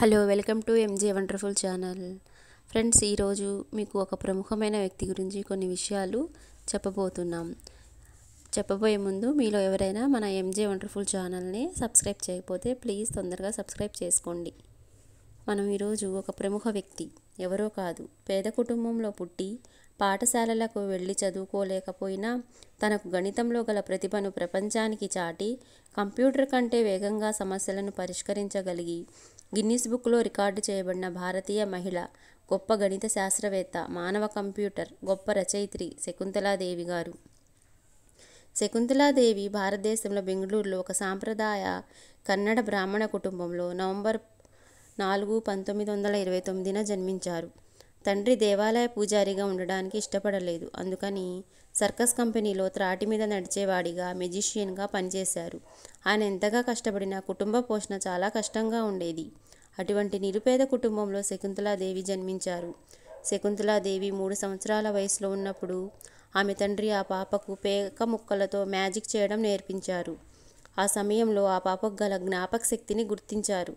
hello welcome to MJ wonderful channel friends ఈరోజు మీకు ఒక ప్రముఖమైన వ్యక్తి గురించి కొన్ని విషయాలు చెప్పబోతున్నాం చెప్పబోయే ముందు మీలో ఎవరైనా మన ఎంజే వండర్ఫుల్ ఛానల్ని సబ్స్క్రైబ్ చేయకపోతే ప్లీజ్ తొందరగా సబ్స్క్రైబ్ చేసుకోండి మనం ఈరోజు ఒక ప్రముఖ వ్యక్తి ఎవరో కాదు పేద కుటుంబంలో పుట్టి పాఠశాలలకు వెళ్ళి చదువుకోలేకపోయినా తనకు గణితంలో గల ప్రతిభను ప్రపంచానికి చాటి కంప్యూటర్ కంటే వేగంగా సమస్యలను పరిష్కరించగలిగి గిన్నిస్ బుక్లో రికార్డు చేయబడిన భారతీయ మహిళ గొప్ప గణిత శాస్త్రవేత్త మానవ కంప్యూటర్ గొప్ప రచయిత్రి శకుంతలాదేవి గారు శకుంతలాదేవి భారతదేశంలో బెంగళూరులో ఒక సాంప్రదాయ కన్నడ బ్రాహ్మణ కుటుంబంలో నవంబర్ నాలుగు పంతొమ్మిది వందల ఇరవై తొమ్మిదిన జన్మించారు తండ్రి దేవాలయ పూజారిగా ఉండడానికి ఇష్టపడలేదు అందుకని సర్కస్ కంపెనీలో త్రాటి మీద నడిచేవాడిగా మెజిషియన్గా పనిచేశారు ఆయన ఎంతగా కష్టపడినా కుటుంబ పోషణ చాలా కష్టంగా ఉండేది అటువంటి నిరుపేద కుటుంబంలో శకుంతలాదేవి జన్మించారు శకుంతలాదేవి మూడు సంవత్సరాల వయసులో ఉన్నప్పుడు ఆమె తండ్రి ఆ పాపకు పేక ముక్కలతో మ్యాజిక్ చేయడం నేర్పించారు ఆ సమయంలో ఆ పాపకు గల జ్ఞాపక శక్తిని గుర్తించారు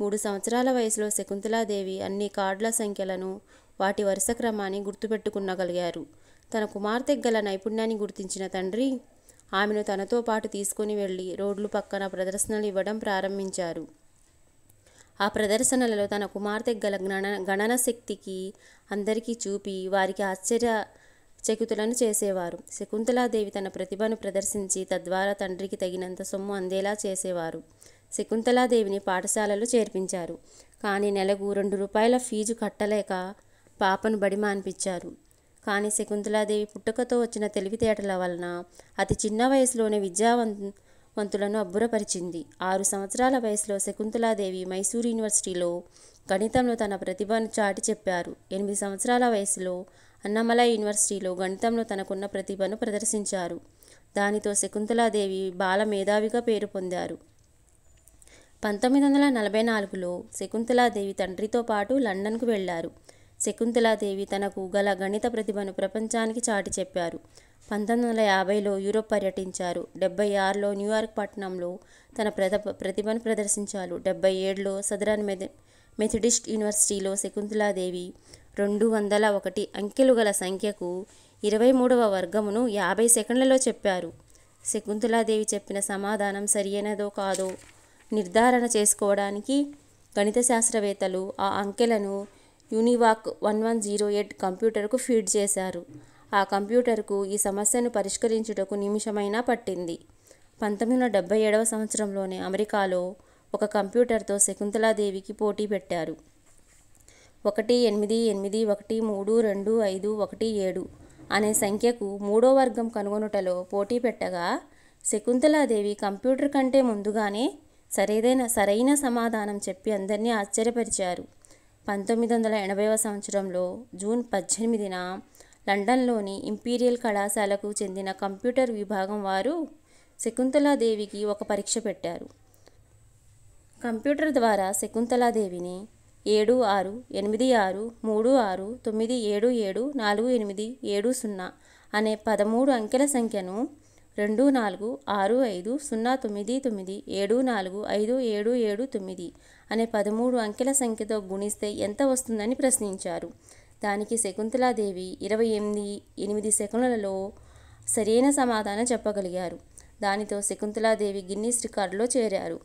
మూడు సంవత్సరాల వయసులో శకుంతలాదేవి అన్ని కార్డుల సంఖ్యలను వాటి వరుస క్రమాన్ని గుర్తుపెట్టుకునగలిగారు తన కుమార్తె గల నైపుణ్యాన్ని గుర్తించిన తండ్రి ఆమెను తనతో పాటు తీసుకుని వెళ్ళి రోడ్లు పక్కన ప్రదర్శనలు ఇవ్వడం ప్రారంభించారు ఆ ప్రదర్శనలలో తన కుమార్తె గల గణన గణన శక్తికి అందరికీ చూపి వారికి ఆశ్చర్య చకుతులను చేసేవారు శకుంతలాదేవి తన ప్రతిభను ప్రదర్శించి తద్వారా తండ్రికి తగినంత సొమ్ము అందేలా చేసేవారు శకుంతలాదేవిని పాఠశాలలో చేర్పించారు కానీ నెలకు రెండు రూపాయల ఫీజు కట్టలేక పాపను బడి మాన్పించారు కానీ శకుంతలాదేవి పుట్టుకతో వచ్చిన తెలివితేటల వలన అతి చిన్న వయసులోనే వంతులను అబ్బురపరిచింది ఆరు సంవత్సరాల వయసులో శకుంతలాదేవి మైసూర్ యూనివర్సిటీలో గణితంలో తన ప్రతిభను చాటి చెప్పారు ఎనిమిది సంవత్సరాల వయసులో అన్నమల యూనివర్సిటీలో గణితంలో తనకున్న ప్రతిభను ప్రదర్శించారు దానితో శకుంతలాదేవి బాల మేధావిగా పేరు పొందారు పంతొమ్మిది వందల నలభై నాలుగులో శకుంతలాదేవి తండ్రితో పాటు లండన్కు వెళ్లారు శకుంతలాదేవి తనకు గల గణిత ప్రతిభను ప్రపంచానికి చాటి చెప్పారు పంతొమ్మిది వందల యాభైలో యూరోప్ పర్యటించారు డెబ్బై ఆరులో న్యూయార్క్ పట్టణంలో తన ప్రత ప్రతిభను ప్రదర్శించారు డెబ్బై ఏడులో సదరన్ మెథ మెథడిస్ట్ యూనివర్సిటీలో శకుంతలాదేవి రెండు వందల ఒకటి అంకెలు గల సంఖ్యకు ఇరవై మూడవ వర్గమును యాభై సెకండ్లలో చెప్పారు శకుంతలాదేవి చెప్పిన సమాధానం సరియైనదో కాదో నిర్ధారణ చేసుకోవడానికి గణిత శాస్త్రవేత్తలు ఆ అంకెలను UNIVAC one one zero eight కంప్యూటర్కు ఫీడ్ చేశారు ఆ కంప్యూటర్కు ఈ సమస్యను పరిష్కరించుటకు నిమిషమైనా పట్టింది పంతొమ్మిది వందల డెబ్బై ఏడవ సంవత్సరంలోనే అమెరికాలో ఒక కంప్యూటర్తో శకుంతలాదేవికి పోటీ పెట్టారు ఒకటి ఎనిమిది ఎనిమిది ఒకటి మూడు రెండు ఐదు ఒకటి ఏడు అనే సంఖ్యకు మూడో వర్గం కనుగొనుటలో పోటీ పెట్టగా శకుంతలాదేవి కంప్యూటర్ కంటే ముందుగానే సరైన సరైన సమాధానం చెప్పి అందరినీ ఆశ్చర్యపరిచారు పంతొమ్మిది వందల ఎనభైవ సంవత్సరంలో జూన్ పద్దెనిమిదిన లండన్లోని ఇంపీరియల్ కళాశాలకు చెందిన కంప్యూటర్ విభాగం వారు శకుంతలాదేవికి ఒక పరీక్ష పెట్టారు కంప్యూటర్ ద్వారా శకుంతలాదేవిని ఏడు ఆరు ఎనిమిది ఆరు మూడు ఆరు తొమ్మిది ఏడు ఏడు నాలుగు ఎనిమిది ఏడు సున్నా అనే పదమూడు అంకెల సంఖ్యను రెండు నాలుగు ఆరు ఐదు సున్నా తొమ్మిది తొమ్మిది ఏడు నాలుగు ఐదు ఏడు ఏడు తొమ్మిది అనే పదమూడు అంకెల సంఖ్యతో గుణిస్తే ఎంత వస్తుందని ప్రశ్నించారు దానికి శకుంతలాదేవి ఇరవై ఎనిమిది ఎనిమిది సెకండ్లలో సరైన సమాధానం చెప్పగలిగారు దానితో శకుంతలాదేవి గిన్నీస్ రికార్డులో చేరారు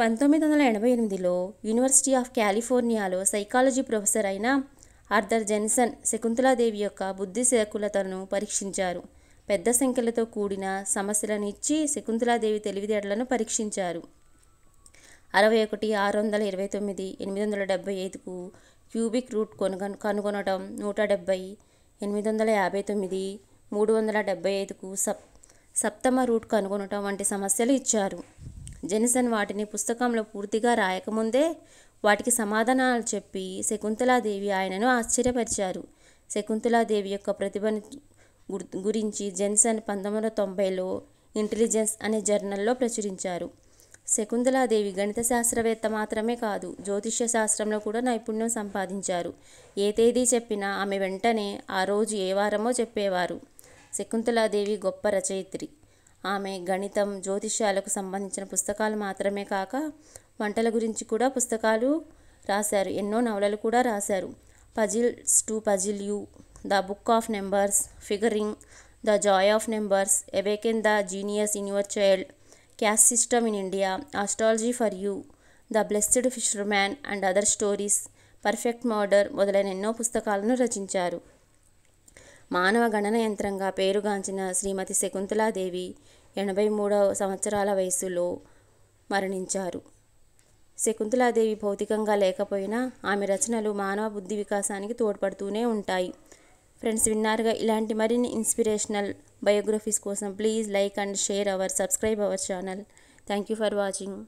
పంతొమ్మిది వందల ఎనభై ఎనిమిదిలో యూనివర్సిటీ ఆఫ్ కాలిఫోర్నియాలో సైకాలజీ ప్రొఫెసర్ అయిన ఆర్థర్ జెన్సన్ శకుంతలాదేవి యొక్క బుద్ధి శకులతను పరీక్షించారు పెద్ద సంఖ్యలతో కూడిన సమస్యలను ఇచ్చి శకుంతలాదేవి తెలివితేటలను పరీక్షించారు అరవై ఒకటి ఆరు వందల ఇరవై తొమ్మిది ఎనిమిది వందల డెబ్బై ఐదుకు క్యూబిక్ రూట్ కొనుగొన కనుగొనడం నూట డెబ్బై ఎనిమిది వందల యాభై తొమ్మిది మూడు వందల డెబ్బై ఐదుకు సప్ సప్తమ రూట్ కనుగొనటం వంటి సమస్యలు ఇచ్చారు జెనిసన్ వాటిని పుస్తకంలో పూర్తిగా రాయకముందే వాటికి సమాధానాలు చెప్పి శకుంతలాదేవి ఆయనను ఆశ్చర్యపరిచారు శకుంతలాదేవి యొక్క ప్రతిభను గురించి జెన్సన్ పంతొమ్మిది వందల తొంభైలో ఇంటెలిజెన్స్ అనే జర్నల్లో ప్రచురించారు శకుంతలాదేవి గణిత శాస్త్రవేత్త మాత్రమే కాదు జ్యోతిష్య శాస్త్రంలో కూడా నైపుణ్యం సంపాదించారు ఏ తేదీ చెప్పినా ఆమె వెంటనే ఆ రోజు ఏ వారమో చెప్పేవారు శకుంతలాదేవి గొప్ప రచయిత్రి ఆమె గణితం జ్యోతిష్యాలకు సంబంధించిన పుస్తకాలు మాత్రమే కాక వంటల గురించి కూడా పుస్తకాలు రాశారు ఎన్నో నవలలు కూడా రాశారు puzzles to puzzle you the book of numbers figuring the joy of numbers awaken the genius in your child caste system in India astrology for you the blessed fisherman and other stories perfect murder మొదలైన ఎన్నో పుస్తకాలను రచించారు మానవ గణన యంత్రంగా పేరుగాంచిన శ్రీమతి శకుంతలాదేవి ఎనభై మూడవ సంవత్సరాల వయసులో మరణించారు శకుంతలాదేవి భౌతికంగా లేకపోయినా ఆమె రచనలు మానవ బుద్ధి వికాసానికి తోడ్పడుతూనే ఉంటాయి ఫ్రెండ్స్ విన్నారుగా ఇలాంటి మరిన్ని ఇన్స్పిరేషనల్ బయోగ్రఫీస్ కోసం please like and share our subscribe our channel thank you for watching